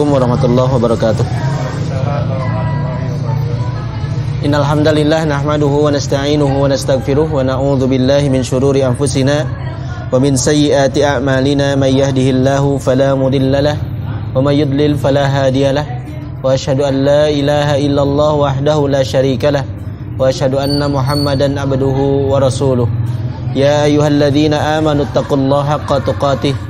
Assalamualaikum warahmatullahi wabarakatuh. Innal hamdalillah nahmaduhu wa nasta'inuhu wa nastaghfiruh wa na'udzu billahi min shururi anfusina wa min sayyiati a'malina may yahdihillahu fala mudilla lah wa may yudlil fala hadiyalah wa asyhadu an la ilaha illallah wahdahu la syarikalah wa asyhadu anna muhammadan abduhu wa rasuluh ya ayyuhalladzina amanu taqullaha haqqa tuqatih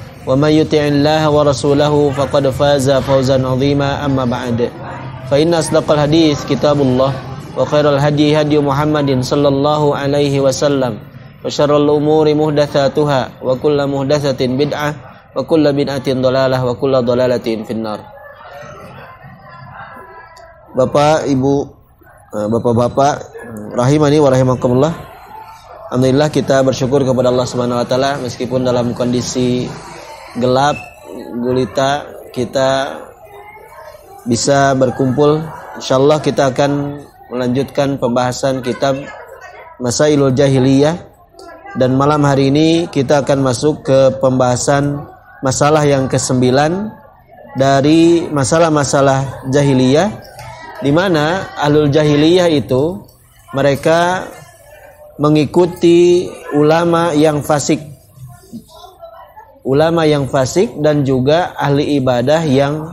ومن يطع الله ورسوله فقد فاز فوزا عظيما اما بعد فان اصدق الحديث كتاب الله وخير الهدي هدي محمد صلى الله عليه وسلم وشر الامور محدثاتها وكل محدثه بدعه وكل بدعه ضلاله وكل ضلاله في النار Bapak, Ibu, Bapak-bapak, rahimani wa rahimakumullah. Alhamdulillah kita bersyukur kepada Allah Subhanahu wa taala meskipun dalam kondisi gelap gulita kita bisa berkumpul insyaallah kita akan melanjutkan pembahasan kitab Masailul Jahiliyah dan malam hari ini kita akan masuk ke pembahasan masalah yang kesembilan dari masalah-masalah jahiliyah di mana alul jahiliyah itu mereka mengikuti ulama yang fasik ulama yang fasik dan juga ahli ibadah yang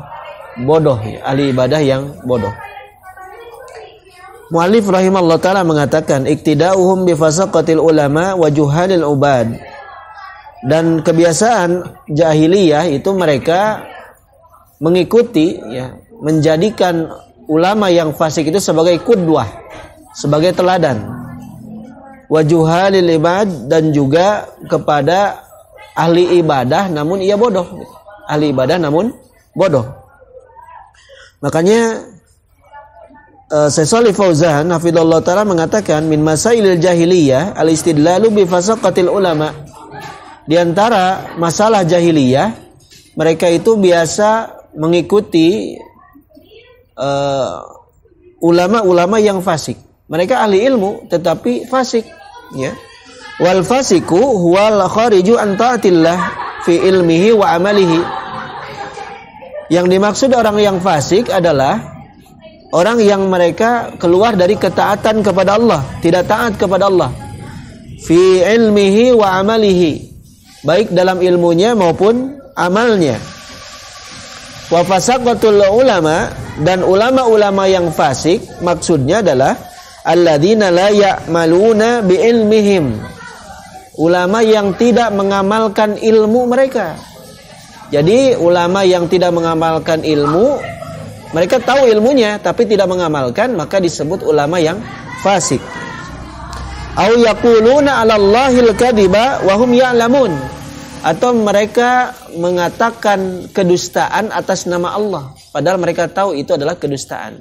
bodoh, ya, ahli ibadah yang bodoh. Mu'alif rahimahullah ta'ala mengatakan Iktida'uhum bifasaqatil ulama wajuhanil ubad Dan kebiasaan jahiliyah itu mereka mengikuti ya, Menjadikan ulama yang fasik itu sebagai kudwah Sebagai teladan Wajuhanil ibad dan juga kepada ahli ibadah namun ia bodoh ahli ibadah namun bodoh makanya eh, sesali Fauzan hafizallahu taala mengatakan min masailil jahiliyah al istidlalu bi fasaqatil ulama di antara masalah jahiliyah mereka itu biasa mengikuti eh, ulama-ulama uh, yang fasik mereka ahli ilmu tetapi fasik ya Wal fasiku huwal khariju an ta'atillah fi ilmihi wa amalihi. Yang dimaksud orang yang fasik adalah orang yang mereka keluar dari ketaatan kepada Allah, tidak taat kepada Allah. Fi ilmihi wa amalihi. Baik dalam ilmunya maupun amalnya. Wa fasaqatul ulama dan ulama-ulama yang fasik maksudnya adalah alladzina la ya'maluna bi ilmihim Ulama yang tidak mengamalkan ilmu mereka. Jadi ulama yang tidak mengamalkan ilmu, mereka tahu ilmunya tapi tidak mengamalkan, maka disebut ulama yang fasik. Au yaquluna 'ala al kadiba wa hum ya'lamun. Atau mereka mengatakan kedustaan atas nama Allah padahal mereka tahu itu adalah kedustaan.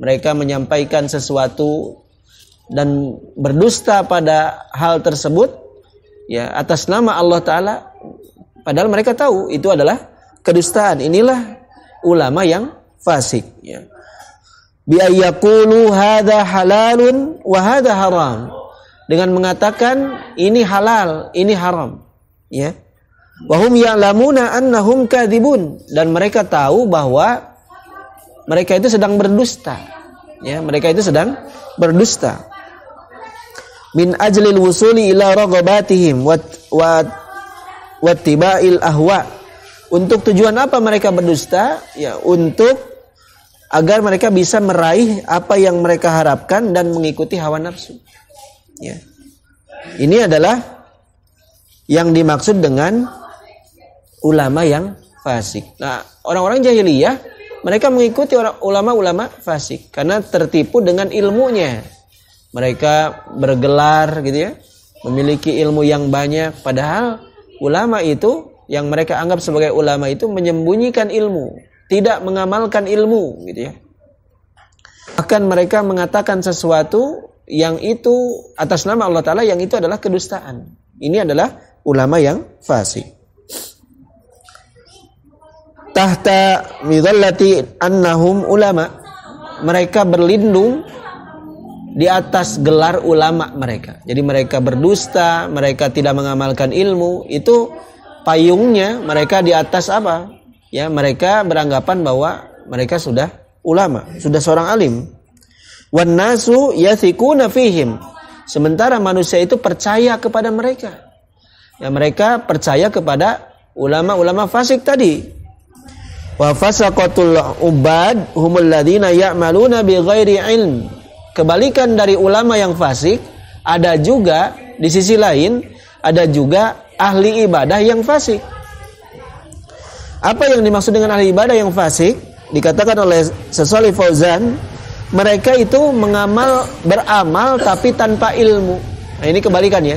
Mereka menyampaikan sesuatu dan berdusta pada hal tersebut ya atas nama Allah taala padahal mereka tahu itu adalah kedustaan inilah ulama yang fasik ya biayakulu hada halalun wahada haram dengan mengatakan ini halal ini haram ya wahum ya'lamuna annahum kadibun dan mereka tahu bahwa mereka itu sedang berdusta ya mereka itu sedang berdusta min ajlil wusuli ila wat wat tiba il ahwa untuk tujuan apa mereka berdusta ya untuk agar mereka bisa meraih apa yang mereka harapkan dan mengikuti hawa nafsu ya ini adalah yang dimaksud dengan ulama yang fasik nah orang-orang jahiliyah mereka mengikuti ulama-ulama fasik karena tertipu dengan ilmunya mereka bergelar gitu ya, memiliki ilmu yang banyak padahal ulama itu yang mereka anggap sebagai ulama itu menyembunyikan ilmu, tidak mengamalkan ilmu gitu ya. Akan mereka mengatakan sesuatu yang itu atas nama Allah taala yang itu adalah kedustaan. Ini adalah ulama yang fasik. Tahta midallati annahum ulama. Mereka berlindung di atas gelar ulama mereka. Jadi mereka berdusta, mereka tidak mengamalkan ilmu, itu payungnya mereka di atas apa? Ya, mereka beranggapan bahwa mereka sudah ulama, sudah seorang alim. Wan nasu yathikuna fihim. Sementara manusia itu percaya kepada mereka. Ya, mereka percaya kepada ulama-ulama fasik tadi. Wa fasaqatul ubad humul ya ya'maluna bi ghairi ilm Kebalikan dari ulama yang fasik, ada juga di sisi lain, ada juga ahli ibadah yang fasik. Apa yang dimaksud dengan ahli ibadah yang fasik? Dikatakan oleh Sesoli Fauzan, mereka itu mengamal beramal tapi tanpa ilmu. Nah, ini kebalikan ya.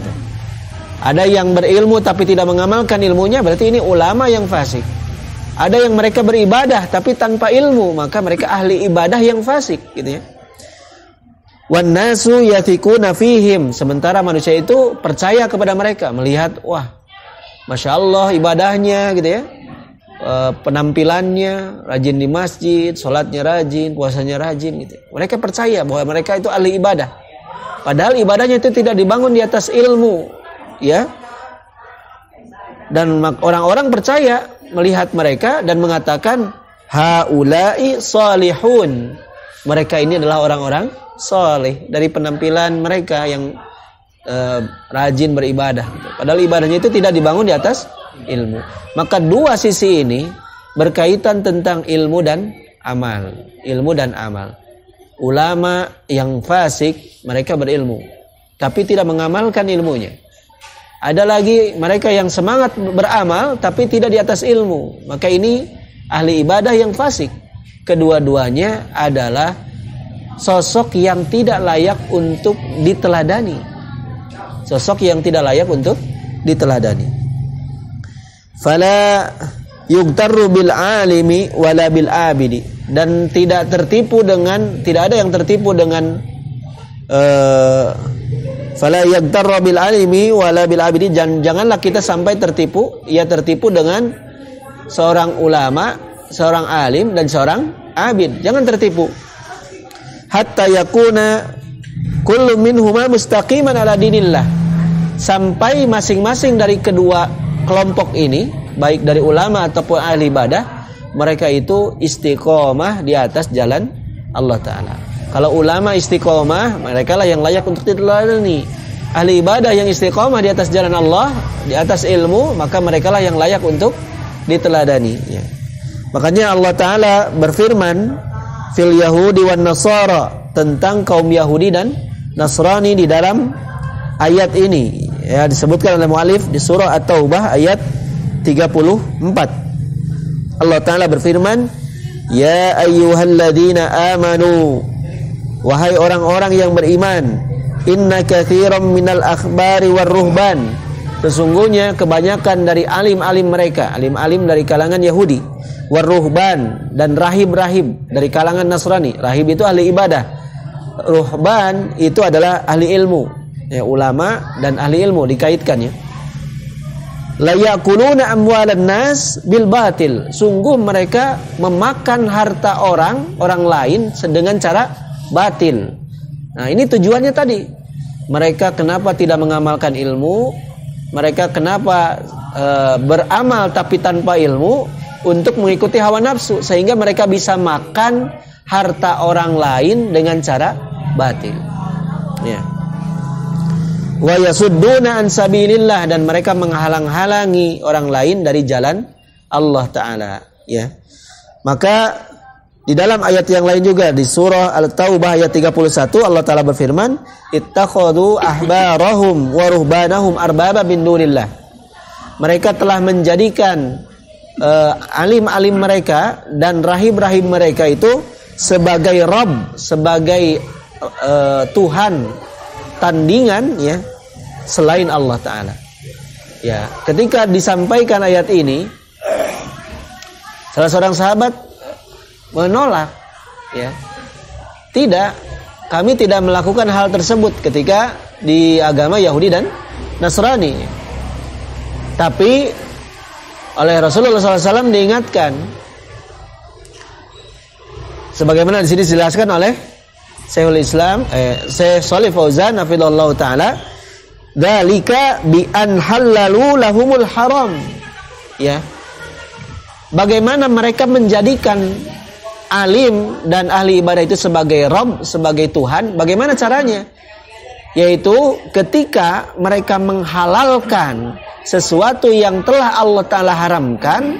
Ada yang berilmu tapi tidak mengamalkan ilmunya, berarti ini ulama yang fasik. Ada yang mereka beribadah tapi tanpa ilmu, maka mereka ahli ibadah yang fasik gitu ya. Wanasu yatiku nafihim. Sementara manusia itu percaya kepada mereka, melihat wah, masya Allah ibadahnya gitu ya, e, penampilannya rajin di masjid, sholatnya rajin, puasanya rajin gitu. Mereka percaya bahwa mereka itu ahli ibadah. Padahal ibadahnya itu tidak dibangun di atas ilmu, ya. Dan orang-orang percaya melihat mereka dan mengatakan haulai salihun. Mereka ini adalah orang-orang soleh dari penampilan mereka yang e, rajin beribadah. Gitu. Padahal ibadahnya itu tidak dibangun di atas ilmu. Maka dua sisi ini berkaitan tentang ilmu dan amal. Ilmu dan amal. Ulama yang fasik mereka berilmu, tapi tidak mengamalkan ilmunya. Ada lagi mereka yang semangat beramal tapi tidak di atas ilmu. Maka ini ahli ibadah yang fasik. Kedua-duanya adalah sosok yang tidak layak untuk diteladani. Sosok yang tidak layak untuk diteladani. Fala yugtarru bil alimi wala bil abidi dan tidak tertipu dengan tidak ada yang tertipu dengan eh, fala yagtarra bil alimi wala bil abidi janganlah kita sampai tertipu ia tertipu dengan seorang ulama seorang alim dan seorang abid jangan tertipu hatta yakuna kullu minhuma mustaqiman ala dinillah sampai masing-masing dari kedua kelompok ini baik dari ulama ataupun ahli ibadah mereka itu istiqomah di atas jalan Allah taala kalau ulama istiqomah mereka lah yang layak untuk diteladani ahli ibadah yang istiqomah di atas jalan Allah di atas ilmu maka mereka lah yang layak untuk diteladani ya. makanya Allah taala berfirman fil Yahudi wan Nasara tentang kaum Yahudi dan Nasrani di dalam ayat ini ya disebutkan oleh mualif di surah At-Taubah ayat 34 Allah taala berfirman ya ayyuhalladzina amanu wahai orang-orang yang beriman inna katsiran minal akhbari war ruhban Sesungguhnya kebanyakan dari alim-alim mereka, alim-alim dari kalangan Yahudi, waruhban dan rahib-rahib dari kalangan Nasrani. Rahib itu ahli ibadah. Ruhban itu adalah ahli ilmu. Ya, ulama dan ahli ilmu dikaitkannya. La yakuluna amwalan nas bil batil. Sungguh mereka memakan harta orang, orang lain dengan cara batil. Nah, ini tujuannya tadi. Mereka kenapa tidak mengamalkan ilmu? mereka kenapa e, beramal tapi tanpa ilmu untuk mengikuti hawa nafsu sehingga mereka bisa makan harta orang lain dengan cara batil. Ya. Wa yasudduna an sabilillah dan mereka menghalang-halangi orang lain dari jalan Allah taala, ya. Maka di dalam ayat yang lain juga di surah Al-Taubah ayat 31 Allah taala berfirman, "Ittakhadhu ahbarahum wa ruhbanahum arbaba bin dunillah." Mereka telah menjadikan eh, alim-alim uh, mereka dan rahib-rahib mereka itu sebagai rob, sebagai uh, Tuhan tandingan ya selain Allah taala. Ya, ketika disampaikan ayat ini salah seorang sahabat menolak ya tidak kami tidak melakukan hal tersebut ketika di agama Yahudi dan Nasrani tapi oleh Rasulullah SAW diingatkan sebagaimana di sini dijelaskan oleh Syekhul Islam eh, Syekh Shalih Fauzan hafizallahu taala dalika bi an halalu lahumul haram ya bagaimana mereka menjadikan alim dan ahli ibadah itu sebagai Rob, sebagai Tuhan, bagaimana caranya? Yaitu ketika mereka menghalalkan sesuatu yang telah Allah Ta'ala haramkan,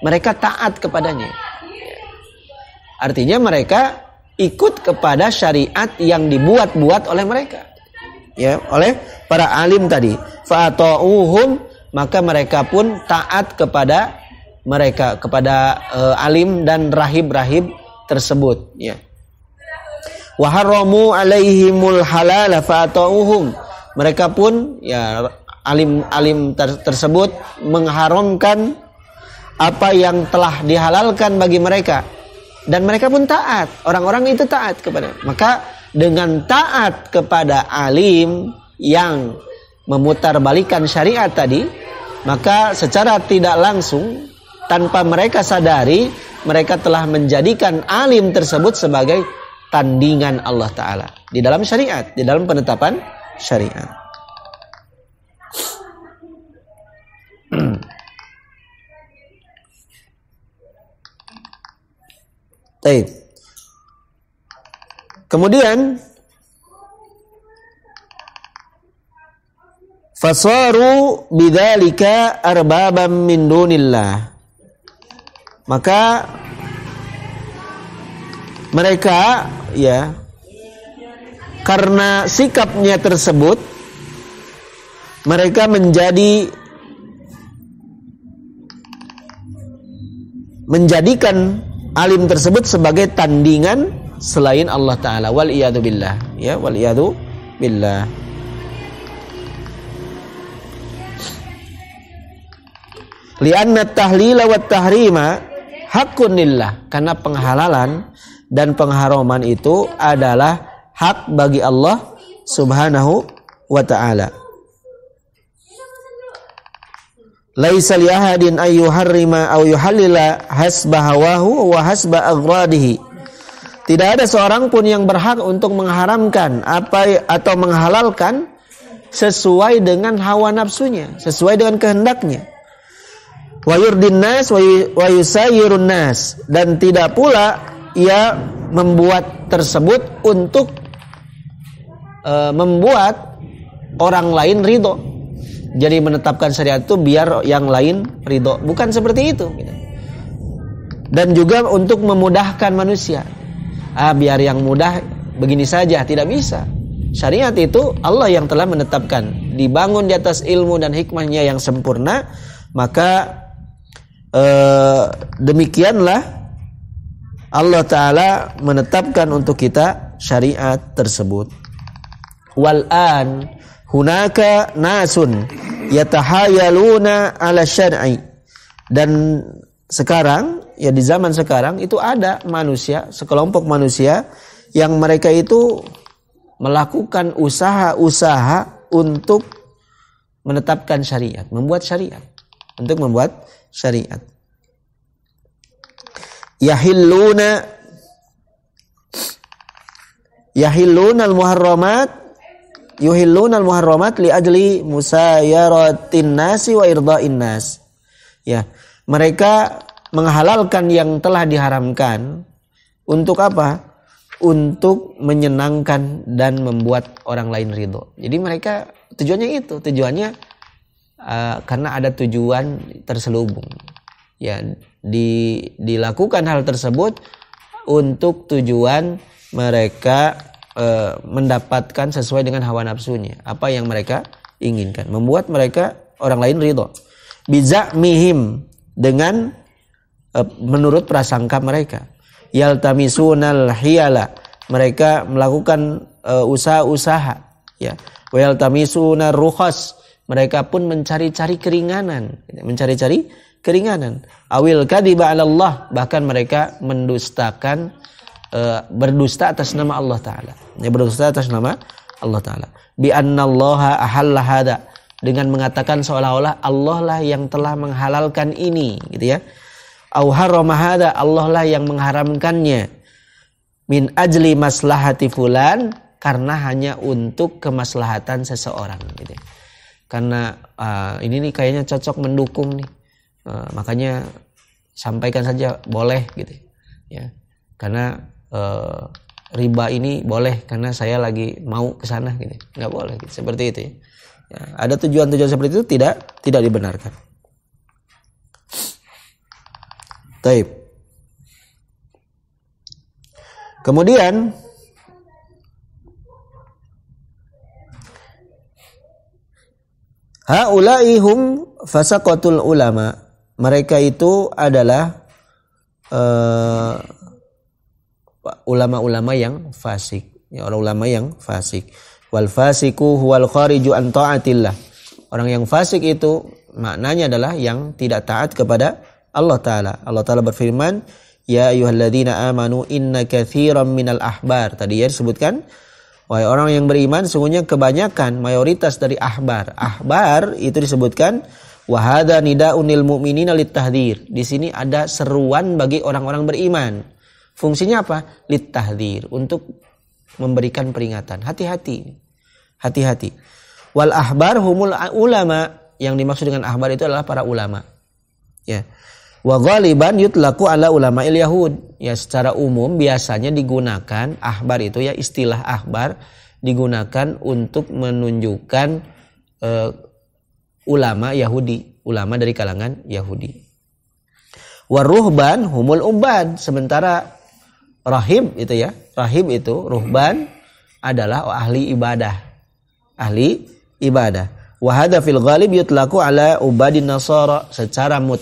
mereka taat kepadanya. Artinya mereka ikut kepada syariat yang dibuat-buat oleh mereka. Ya, oleh para alim tadi. Fa'atau'uhum, maka mereka pun taat kepada mereka kepada uh, alim dan rahib-rahib tersebut ya waharramu alaihimul halal mereka pun ya alim-alim ter tersebut mengharamkan apa yang telah dihalalkan bagi mereka dan mereka pun taat orang-orang itu taat kepada maka dengan taat kepada alim yang memutarbalikan syariat tadi maka secara tidak langsung tanpa mereka sadari mereka telah menjadikan alim tersebut sebagai tandingan Allah taala di dalam syariat, di dalam penetapan syariat. Taib. Kemudian fasaru bidalika arbabam min dunillah maka mereka ya karena sikapnya tersebut mereka menjadi menjadikan alim tersebut sebagai tandingan selain Allah taala wal iyadu billah ya wal iyadu billah li'anna tahlila wat tahrima hakun lillah karena penghalalan dan pengharaman itu adalah hak bagi Allah Subhanahu wa taala. Laisa li ahadin ay yuharrima aw yuhallila hasba hawahu wa hasba aghradihi. Tidak ada seorang pun yang berhak untuk mengharamkan apa atau menghalalkan sesuai dengan hawa nafsunya, sesuai dengan kehendaknya wa dinas, nas wa nas dan tidak pula ia membuat tersebut untuk e, membuat orang lain ridho. Jadi menetapkan syariat itu biar yang lain ridho, bukan seperti itu. Dan juga untuk memudahkan manusia. Ah, biar yang mudah begini saja tidak bisa. Syariat itu Allah yang telah menetapkan, dibangun di atas ilmu dan hikmahnya yang sempurna, maka e, demikianlah Allah Ta'ala menetapkan untuk kita syariat tersebut. Wal'an hunaka nasun yatahayaluna ala syar'i. Dan sekarang, ya di zaman sekarang itu ada manusia, sekelompok manusia yang mereka itu melakukan usaha-usaha untuk menetapkan syariat, membuat syariat untuk membuat syariat. Yahilluna Yahilluna al-muharramat yuhilluna al-muharramat li ajli musayaratin nasi wa irda'in nas. Ya, mereka menghalalkan yang telah diharamkan untuk apa? Untuk menyenangkan dan membuat orang lain ridho. Jadi mereka tujuannya itu, tujuannya Eh, karena ada tujuan terselubung ya di, dilakukan hal tersebut untuk tujuan mereka e, mendapatkan sesuai dengan hawa nafsunya apa yang mereka inginkan membuat mereka orang lain ridho bisa mihim dengan e, menurut prasangka mereka yaltamisunal hiala, mereka melakukan usaha-usaha ya yaltamisunal rukhas mereka pun mencari-cari keringanan, mencari-cari keringanan. Awil kadiba Allah bahkan mereka mendustakan eh, berdusta atas nama Allah taala. Ya berdusta atas nama Allah taala. Bi annallaha dengan mengatakan seolah-olah Allah lah yang telah menghalalkan ini gitu ya. Au haramahada Allah lah yang mengharamkannya. Min ajli maslahati fulan karena hanya untuk kemaslahatan seseorang gitu. Ya karena uh, ini nih kayaknya cocok mendukung nih uh, makanya sampaikan saja boleh gitu ya karena uh, riba ini boleh karena saya lagi mau ke sana gitu nggak boleh gitu. seperti itu ya. ya ada tujuan-tujuan seperti itu tidak tidak dibenarkan Taib. Kemudian Haulaihum fasaqatul ulama. Mereka itu adalah eh, ulama-ulama uh, ulama -ulama yang fasik. Ya, orang ulama yang fasik. Wal fasiku huwal khariju an ta'atillah. Orang yang fasik itu maknanya adalah yang tidak taat kepada Allah taala. Allah taala berfirman, "Ya ayuhalladzina amanu inna kathiran minal ahbar." Tadi ya disebutkan Wahai orang yang beriman, sungguhnya kebanyakan mayoritas dari ahbar. Ahbar itu disebutkan wahada nida unil muminin alit tahdir. Di sini ada seruan bagi orang-orang beriman. Fungsinya apa? Lit tahdir untuk memberikan peringatan. Hati-hati. Hati-hati. Wal ahbar humul ulama. Yang dimaksud dengan ahbar itu adalah para ulama. Ya. Wa ghaliban yutlaku ala ulama Yahud. Ya secara umum biasanya digunakan ahbar itu ya istilah ahbar digunakan untuk menunjukkan uh, ulama Yahudi, ulama dari kalangan Yahudi. Waruhban humul umban. Sementara rahib itu ya, rahib itu ruhban adalah ahli ibadah. Ahli ibadah. Wahada fil ghalib yutlaku ala ubadin nasara secara mut,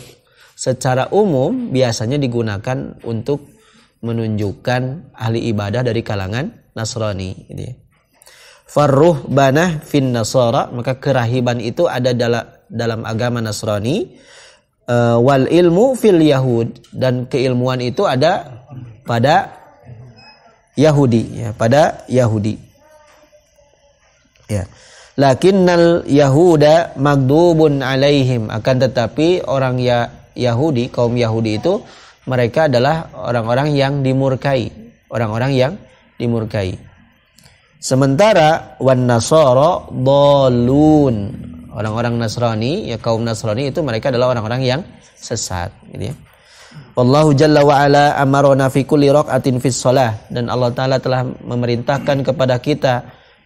secara umum biasanya digunakan untuk menunjukkan ahli ibadah dari kalangan Nasrani gitu ya. Farruh banah fin nasara maka kerahiban itu ada dalam dalam agama Nasrani uh, wal ilmu fil yahud dan keilmuan itu ada pada Yahudi ya pada Yahudi ya lakinnal yahuda magdubun alaihim akan tetapi orang ya Yahudi, kaum Yahudi itu mereka adalah orang-orang yang dimurkai, orang-orang yang dimurkai. Sementara wan Nasoro dolun orang-orang Nasrani ya kaum Nasrani itu mereka adalah orang-orang yang sesat gitu ya. Wallahu jalla wa ala amarona fi kulli raqatin fis shalah dan Allah taala telah memerintahkan kepada kita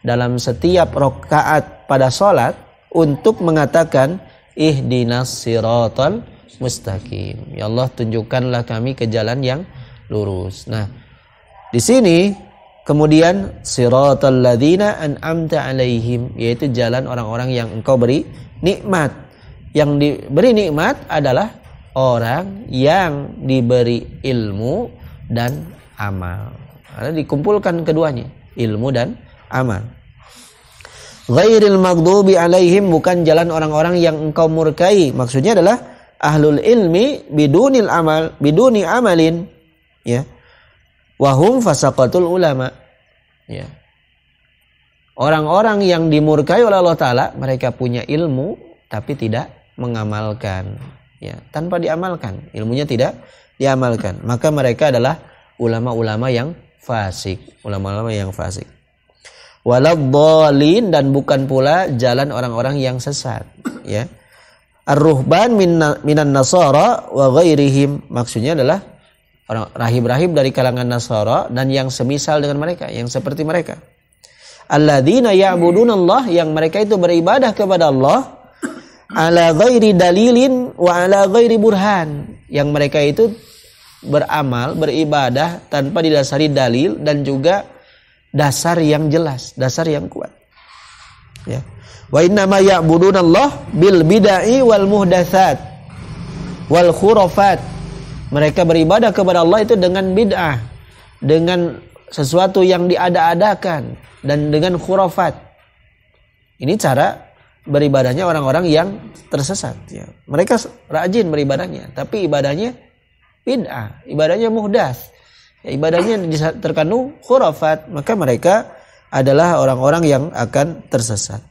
dalam setiap rokaat pada salat untuk mengatakan ihdinas siratal mustaqim. Ya Allah tunjukkanlah kami ke jalan yang lurus. Nah, di sini kemudian siratal ladzina an'amta alaihim yaitu jalan orang-orang yang engkau beri nikmat. Yang diberi nikmat adalah orang yang diberi ilmu dan amal. Karena dikumpulkan keduanya, ilmu dan amal. Ghairil maghdubi alaihim bukan jalan orang-orang yang engkau murkai. Maksudnya adalah ahlul ilmi bidunil amal biduni amalin ya wahum fasaqatul ulama ya orang-orang yang dimurkai oleh Allah taala mereka punya ilmu tapi tidak mengamalkan ya tanpa diamalkan ilmunya tidak diamalkan maka mereka adalah ulama-ulama yang fasik ulama-ulama yang fasik walad dan bukan pula jalan orang-orang yang sesat ya Ar-ruhban minan nasara wa ghairihim. Maksudnya adalah orang rahib-rahib dari kalangan Nasara dan yang semisal dengan mereka, yang seperti mereka. Alladzina ya'budun Allah yang mereka itu beribadah kepada Allah ala ghairi dalilin wa ala ghairi burhan yang mereka itu beramal beribadah tanpa didasari dalil dan juga dasar yang jelas dasar yang kuat ya Wa inna ma Allah bil bidai wal muhdasat wal khurafat. Mereka beribadah kepada Allah itu dengan bid'ah, dengan sesuatu yang diada-adakan dan dengan khurafat. Ini cara beribadahnya orang-orang yang tersesat ya. Mereka rajin beribadahnya, tapi ibadahnya bid'ah, ibadahnya muhdas. Ya, ibadahnya terkandung khurafat, maka mereka adalah orang-orang yang akan tersesat.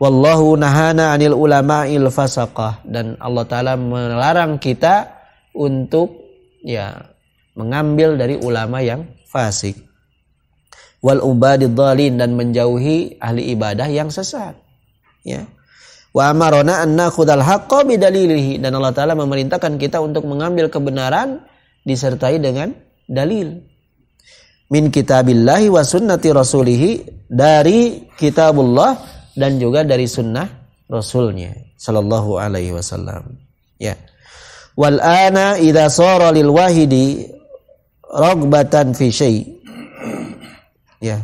Wallahu nahana anil ulama'il fasaqah dan Allah taala melarang kita untuk ya mengambil dari ulama yang fasik. Wal ubadidzalin dan menjauhi ahli ibadah yang sesat. Ya. Wa amarona an nakhudal haqqo bidalilihi dan Allah taala memerintahkan kita untuk mengambil kebenaran disertai dengan dalil min kitabillahi wa sunnati rasulihi dari kitabullah dan juga dari sunnah Rasulnya sallallahu Alaihi Wasallam. Ya. Wal ana idza sara lil wahidi ragbatan fi Ya.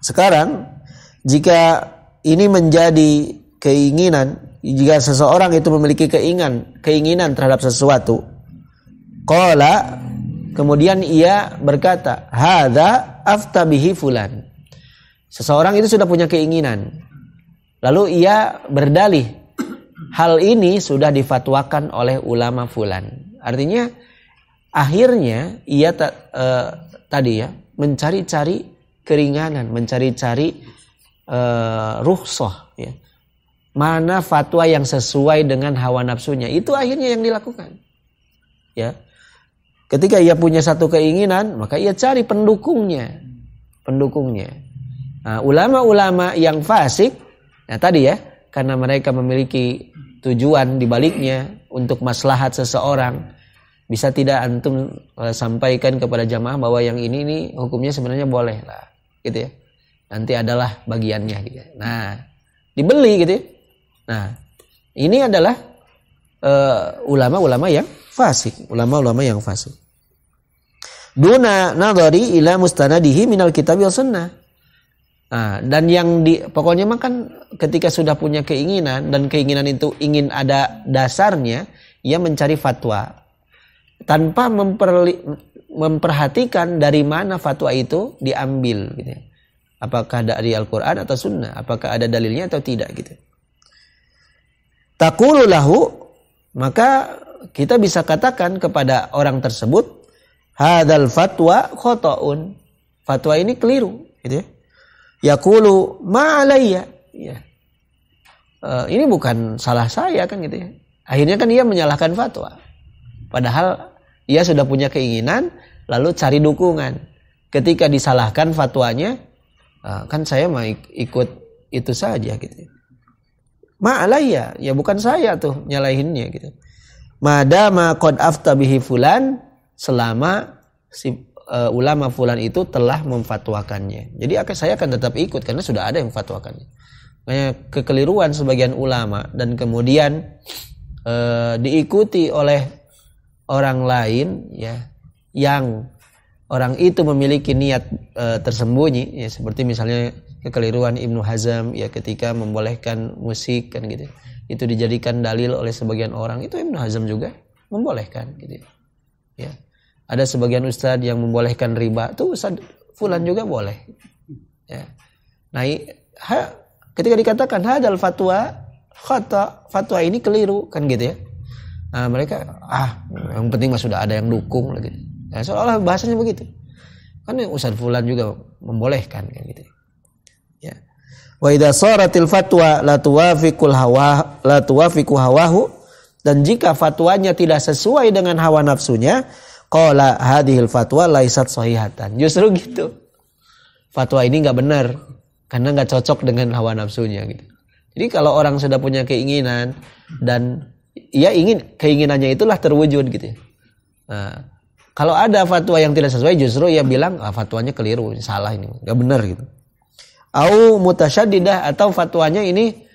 Sekarang jika ini menjadi keinginan jika seseorang itu memiliki keinginan keinginan terhadap sesuatu qala kemudian ia berkata hadza aftabihi fulan Seseorang itu sudah punya keinginan. Lalu ia berdalih. Hal ini sudah difatwakan oleh ulama fulan. Artinya akhirnya ia ta, e, tadi ya mencari-cari keringanan, mencari-cari e, ya. Mana fatwa yang sesuai dengan hawa nafsunya? Itu akhirnya yang dilakukan. Ya. Ketika ia punya satu keinginan, maka ia cari pendukungnya. Pendukungnya Ah, ulama-ulama nah, yang fasik, ya tadi ya, karena mereka memiliki tujuan di baliknya untuk maslahat seseorang, bisa tidak antum eh, sampaikan kepada jamaah bahwa yang ini ini hukumnya sebenarnya boleh lah, gitu ya. Nanti adalah bagiannya, gitu. Ya. Nah, dibeli gitu. Ya. Nah, ini adalah eh, ulama-ulama uh, yang fasik, ulama-ulama yang fasik. Duna nadari ila mustanadihi minal kitab sunnah Nah, dan yang di pokoknya mah kan ketika sudah punya keinginan dan keinginan itu ingin ada dasarnya, ia mencari fatwa tanpa memperli, memperhatikan dari mana fatwa itu diambil gitu. Ya. Apakah dari Al-Qur'an atau sunnah, apakah ada dalilnya atau tidak gitu. Takululahu maka kita bisa katakan kepada orang tersebut hadal fatwa khotoun. Fatwa ini keliru gitu ya Yakulu ma'alayya. Ya. Uh, ini bukan salah saya kan gitu ya. Akhirnya kan ia menyalahkan fatwa. Padahal ia sudah punya keinginan lalu cari dukungan. Ketika disalahkan fatwanya uh, kan saya mau ikut itu saja gitu. Ya. alaiya, ya bukan saya tuh nyalahinnya gitu. Madama qad afta bihi fulan selama si uh, ulama fulan itu telah memfatwakannya. Jadi akan saya akan tetap ikut karena sudah ada yang memfatwakannya. Makanya kekeliruan sebagian ulama dan kemudian uh, diikuti oleh orang lain ya yang orang itu memiliki niat e, tersembunyi ya seperti misalnya kekeliruan Ibnu hazm ya ketika membolehkan musik kan gitu ya. itu dijadikan dalil oleh sebagian orang itu Ibnu hazm juga membolehkan gitu ya, ya. Ada sebagian ustadz yang membolehkan riba. Tuh ustadz fulan juga boleh. Ya. Nah, ha, ketika dikatakan hadal fatwa khata fatwa ini keliru kan gitu ya. Nah, mereka ah yang penting mas sudah ada yang dukung lagi. Gitu. Nah, seolah bahasanya begitu. Kan ustadz fulan juga membolehkan kan gitu. Ya. Wa idza fatwa la fikul hawa la fikul hawahu dan jika fatwanya tidak sesuai dengan hawa nafsunya qala hadhil fatwa laisat sahihatan. Justru gitu. Fatwa ini nggak benar karena nggak cocok dengan hawa nafsunya gitu. Jadi kalau orang sudah punya keinginan dan ia ingin keinginannya itulah terwujud gitu. Ya. Nah, kalau ada fatwa yang tidak sesuai justru ia bilang ah, fatwanya keliru, salah ini, nggak benar gitu. Au mutasyadidah atau fatwanya ini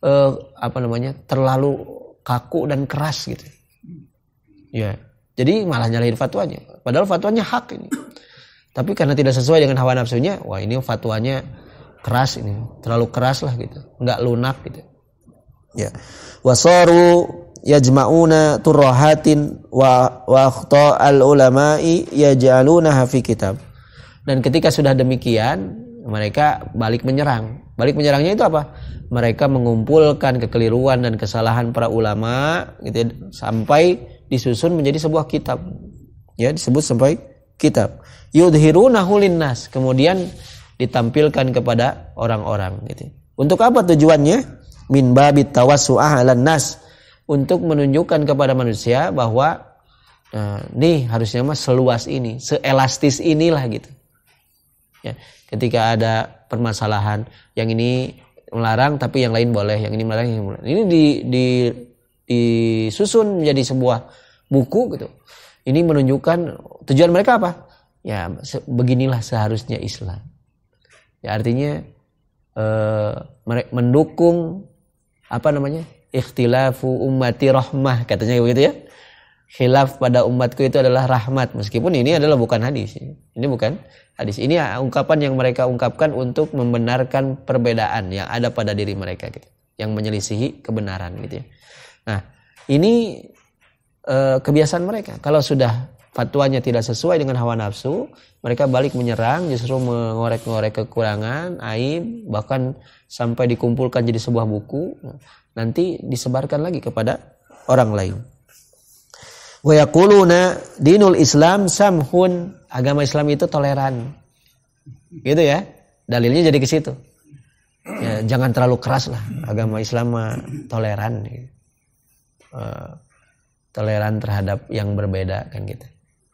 eh, apa namanya? terlalu kaku dan keras gitu. Ya. Yeah jadi malah nyalahin fatwanya. Padahal fatwanya hak ini. Tapi karena tidak sesuai dengan hawa nafsunya, wah ini fatwanya keras ini, terlalu keras lah gitu, nggak lunak gitu. Ya. wasoru yajma'una turrahatin wa wa al ulama'i jaluna fi kitab. Dan ketika sudah demikian, mereka balik menyerang. Balik menyerangnya itu apa? Mereka mengumpulkan kekeliruan dan kesalahan para ulama gitu ya, sampai disusun menjadi sebuah kitab. Ya, disebut sebagai kitab. Yudhirunahu linnas. Kemudian ditampilkan kepada orang-orang gitu. Untuk apa tujuannya? Min babit tawassu'ah nas. Untuk menunjukkan kepada manusia bahwa nah, nih harusnya mah seluas ini, seelastis inilah gitu. Ya, ketika ada permasalahan yang ini melarang tapi yang lain boleh, yang ini melarang yang ini, melarang. ini di, di disusun menjadi sebuah buku gitu. Ini menunjukkan tujuan mereka apa? Ya beginilah seharusnya Islam. Ya artinya eh, mendukung apa namanya? ikhtilafu ummati rahmah katanya begitu ya. Khilaf pada umatku itu adalah rahmat meskipun ini adalah bukan hadis. Ini bukan hadis. Ini ungkapan yang mereka ungkapkan untuk membenarkan perbedaan yang ada pada diri mereka gitu. Yang menyelisihi kebenaran gitu ya. Nah, ini e, kebiasaan mereka. Kalau sudah fatwanya tidak sesuai dengan hawa nafsu, mereka balik menyerang, justru mengorek-ngorek kekurangan, aib, bahkan sampai dikumpulkan jadi sebuah buku, nanti disebarkan lagi kepada orang lain. Wa di dinul Islam samhun, agama Islam itu toleran. Gitu ya. Dalilnya jadi ke situ. Ya, jangan terlalu keras lah agama Islam toleran gitu. Eh, toleran terhadap yang berbeda kan gitu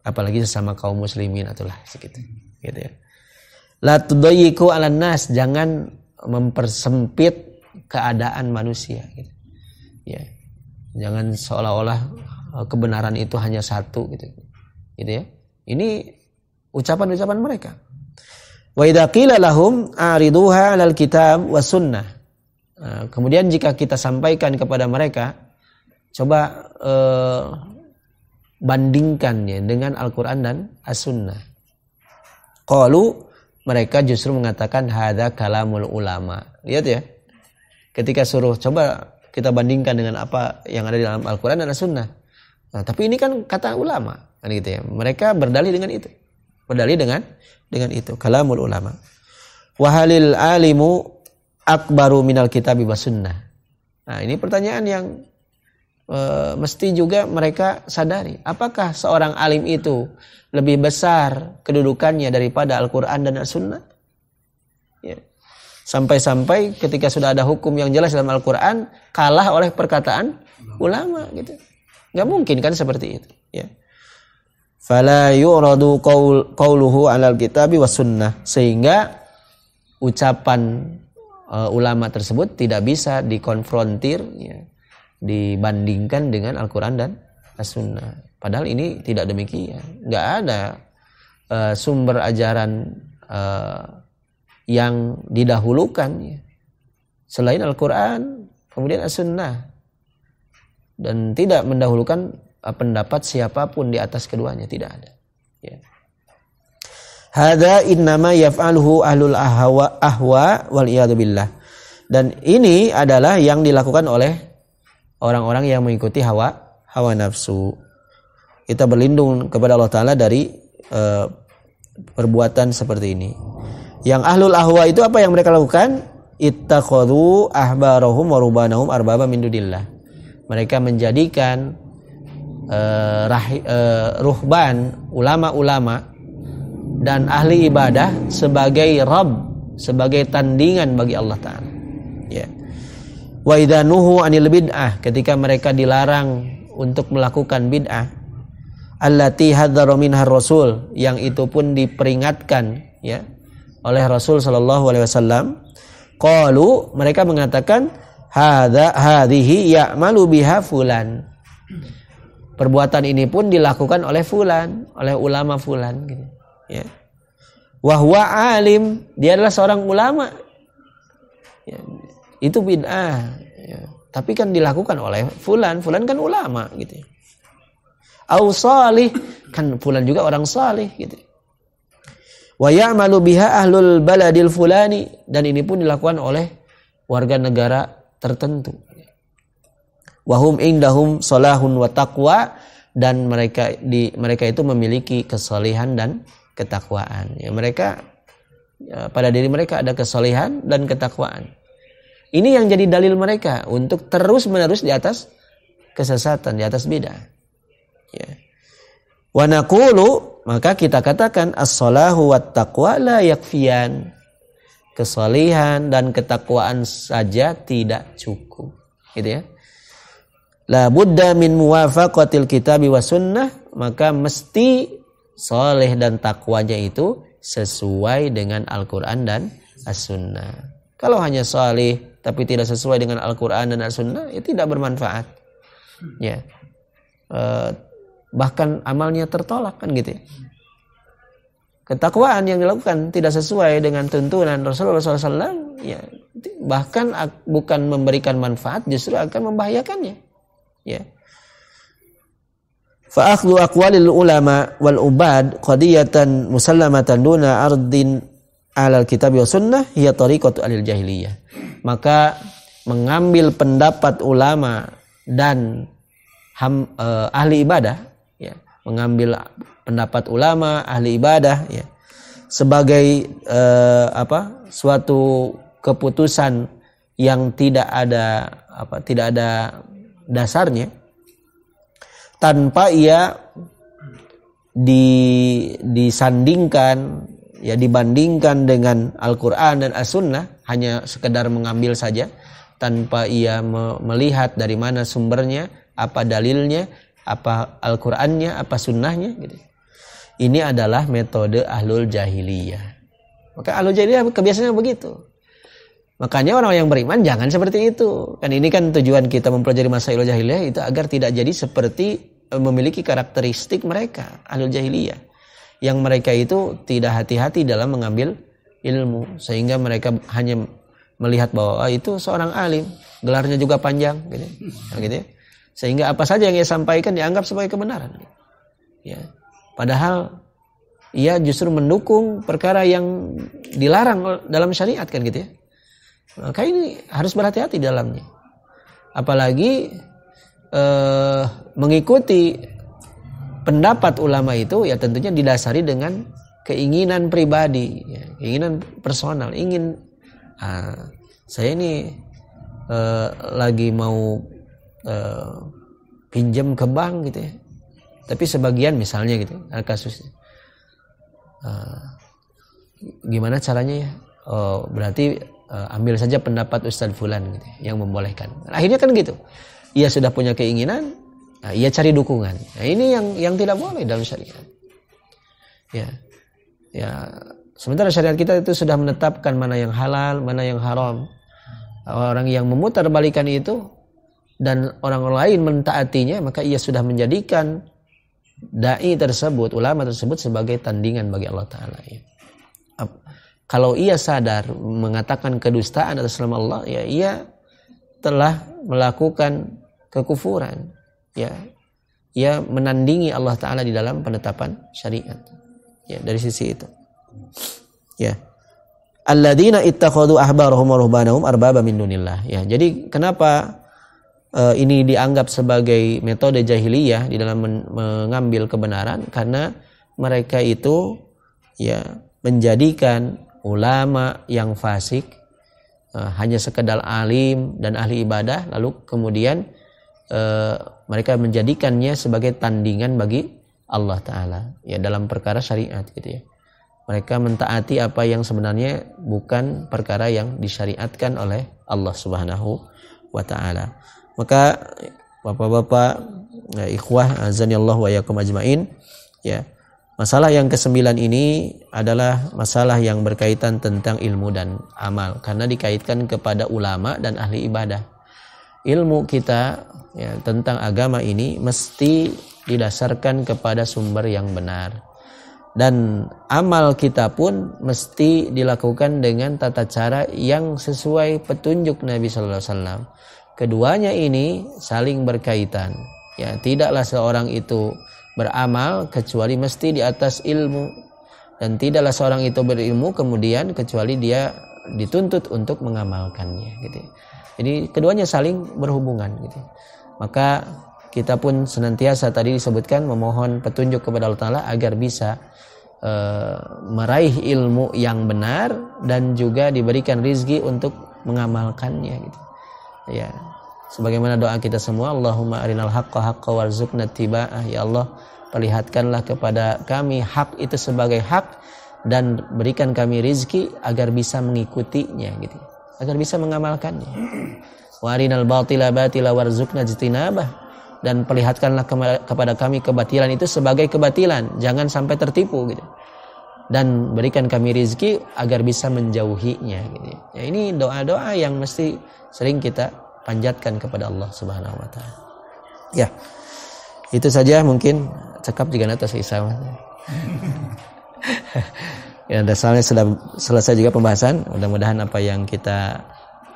apalagi sesama kaum muslimin atulah segitu gitu ya la tudayiku ala nas jangan mempersempit keadaan manusia gitu. ya jangan seolah-olah eh, kebenaran itu hanya satu gitu gitu ya ini ucapan-ucapan mereka wa idza qila lahum ariduha alal kitab sunnah eh, kemudian jika kita sampaikan kepada mereka Coba eh, bandingkan ya dengan Al-Quran dan As-Sunnah. Kalau mereka justru mengatakan hada kalamul ulama. Lihat ya, ketika suruh coba kita bandingkan dengan apa yang ada di dalam Al-Quran dan As-Sunnah. Nah, tapi ini kan kata ulama, kan gitu ya. Mereka berdalih dengan itu, berdalih dengan dengan itu kalamul ulama. Wahalil alimu akbaru minal kitab sunnah. Nah, ini pertanyaan yang e, mesti juga mereka sadari apakah seorang alim itu lebih besar kedudukannya daripada Al-Quran dan As-Sunnah? sampai ya. Sampai-sampai ketika sudah ada hukum yang jelas dalam Al-Quran kalah oleh perkataan ulama gitu. Gak mungkin kan seperti itu. Ya. Fala yuradu qawluhu alal kitabi was sunnah. Sehingga ucapan uh, ulama tersebut tidak bisa dikonfrontir ya, dibandingkan dengan Al-Quran dan As-Sunnah. Padahal ini tidak demikian. Nggak ada uh, sumber ajaran uh, yang didahulukan ya. selain Al-Quran, kemudian As-Sunnah. Dan tidak mendahulukan eh, pendapat siapapun di atas keduanya. Tidak ada. Ya. Hada innama yaf'alhu ahlul ahwa, ahwa wal billah. Dan ini adalah yang dilakukan oleh orang-orang yang mengikuti hawa hawa nafsu. Kita berlindung kepada Allah Taala dari uh, perbuatan seperti ini. Yang ahlul ahwa itu apa yang mereka lakukan? Ittakhadhu ahbarahum warubanahum arbaba min dunillah. Mereka menjadikan uh, eh, rah, uh, eh, ruhban, ulama-ulama dan ahli ibadah sebagai rab, sebagai tandingan bagi Allah taala. Ya. Yeah wa idanuhu anil bid'ah ketika mereka dilarang untuk melakukan bid'ah allati hadzara minha rasul yang itu pun diperingatkan ya oleh Rasul sallallahu alaihi wasallam qalu mereka mengatakan hadza hadhihi ya'malu biha fulan perbuatan ini pun dilakukan oleh fulan oleh ulama fulan gitu ya wahwa alim dia adalah seorang ulama ya, itu bid'ah ya. tapi kan dilakukan oleh fulan fulan kan ulama gitu au salih kan fulan juga orang salih gitu wa ya'malu biha ahlul baladil fulani dan ini pun dilakukan oleh warga negara tertentu wahum indahum solahun wa taqwa dan mereka di mereka itu memiliki kesalehan dan ketakwaan ya mereka ya, pada diri mereka ada kesalehan dan ketakwaan ini yang jadi dalil mereka untuk terus menerus di atas kesesatan, di atas beda. Ya. Wanakulu maka kita katakan as-salahu wat taqwa la yakfian Kesalihan dan ketakwaan saja tidak cukup. Gitu ya. La Buddha min muwafaqatil kitabi wa sunnah maka mesti soleh dan takwanya itu sesuai dengan Al-Quran dan As-Sunnah. Kalau hanya soleh tapi tidak sesuai dengan Al-Quran dan Al-Sunnah ya tidak bermanfaat ya e, bahkan amalnya tertolak kan gitu ya. ketakwaan yang dilakukan tidak sesuai dengan tuntunan Rasulullah SAW ya bahkan bukan memberikan manfaat justru akan membahayakannya ya fa akhdhu aqwalil ulama wal ubad qadiyatan musallamatan duna ardin alal kitab wa sunnah ya tariqatu alil jahiliyah. Maka mengambil pendapat ulama dan ham, eh, ahli ibadah ya, mengambil pendapat ulama, ahli ibadah ya sebagai eh, apa? suatu keputusan yang tidak ada apa tidak ada dasarnya tanpa ia di disandingkan ya dibandingkan dengan Al-Quran dan As-Sunnah hanya sekedar mengambil saja tanpa ia me melihat dari mana sumbernya, apa dalilnya, apa Al-Qur'annya, apa sunnahnya gitu. Ini adalah metode ahlul jahiliyah. Maka ahlul jahiliyah kebiasaannya begitu. Makanya orang yang beriman jangan seperti itu. Kan ini kan tujuan kita mempelajari masa jahiliyah itu agar tidak jadi seperti e, memiliki karakteristik mereka ahlul jahiliyah yang mereka itu tidak hati-hati dalam mengambil ilmu sehingga mereka hanya melihat bahwa oh, itu seorang alim gelarnya juga panjang gitu, nah, gitu ya. sehingga apa saja yang ia sampaikan dianggap sebagai kebenaran ya padahal ia justru mendukung perkara yang dilarang dalam syariat kan gitu ya maka ini harus berhati-hati dalamnya apalagi eh, mengikuti pendapat ulama itu ya tentunya didasari dengan keinginan pribadi, ya, keinginan personal, ingin ah, saya ini eh, lagi mau eh, pinjam ke bank gitu ya, tapi sebagian misalnya gitu kasusnya ah, gimana caranya ya? Oh, berarti eh, ambil saja pendapat Ustadz Fulan gitu, yang membolehkan. Akhirnya kan gitu, ia sudah punya keinginan, Nah, ia cari dukungan. Nah, ini yang yang tidak boleh dalam syariat. Ya. Ya, sementara syariat kita itu sudah menetapkan mana yang halal, mana yang haram. Orang yang memutar balikan itu dan orang lain mentaatinya, maka ia sudah menjadikan dai tersebut, ulama tersebut sebagai tandingan bagi Allah taala. Ya. Kalau ia sadar mengatakan kedustaan atas nama Allah, ya ia telah melakukan kekufuran ya ia menandingi Allah taala di dalam penetapan syariat ya dari sisi itu ya alladzina ittakhadhu ahbarahum wa ruhbanahum arbaba min dunillah ya jadi kenapa uh, ini dianggap sebagai metode jahiliyah di dalam men mengambil kebenaran karena mereka itu ya menjadikan ulama yang fasik uh, hanya sekedar alim dan ahli ibadah lalu kemudian e, mereka menjadikannya sebagai tandingan bagi Allah Ta'ala ya dalam perkara syariat gitu ya mereka mentaati apa yang sebenarnya bukan perkara yang disyariatkan oleh Allah Subhanahu wa taala. Maka Bapak-bapak ya, ikhwah azanillahu wa yakum ajmain ya. Masalah yang kesembilan ini adalah masalah yang berkaitan tentang ilmu dan amal karena dikaitkan kepada ulama dan ahli ibadah ilmu kita ya, tentang agama ini mesti didasarkan kepada sumber yang benar dan amal kita pun mesti dilakukan dengan tata cara yang sesuai petunjuk Nabi Sallallahu Alaihi Wasallam. Keduanya ini saling berkaitan. Ya, tidaklah seorang itu beramal kecuali mesti di atas ilmu dan tidaklah seorang itu berilmu kemudian kecuali dia dituntut untuk mengamalkannya. Gitu. Jadi keduanya saling berhubungan gitu. Maka kita pun senantiasa tadi disebutkan memohon petunjuk kepada Allah Ta'ala agar bisa e, meraih ilmu yang benar dan juga diberikan rizki untuk mengamalkannya gitu. Ya. Sebagaimana doa kita semua Allahumma arinal haqqa haqqa warzuqna tiba'ah ya Allah perlihatkanlah kepada kami hak itu sebagai hak dan berikan kami rizki agar bisa mengikutinya gitu agar bisa mengamalkannya. Warinal batila batila warzuqna jitinabah dan perlihatkanlah kepada kami kebatilan itu sebagai kebatilan, jangan sampai tertipu gitu. Dan berikan kami rizki agar bisa menjauhinya gitu. Ya, ini doa-doa yang mesti sering kita panjatkan kepada Allah Subhanahu wa taala. Ya. Itu saja mungkin cekap juga atas Isa. ya dasarnya sudah selesai juga pembahasan mudah-mudahan apa yang kita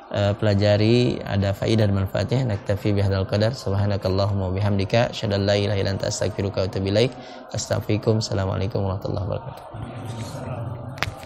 uh, pelajari ada faidah dan manfaatnya naktafi bihadzal qadar subhanakallahumma wabihamdika, syadallah la ilaha illa anta astaghfiruka wa atubu ilaik assalamualaikum warahmatullahi wabarakatuh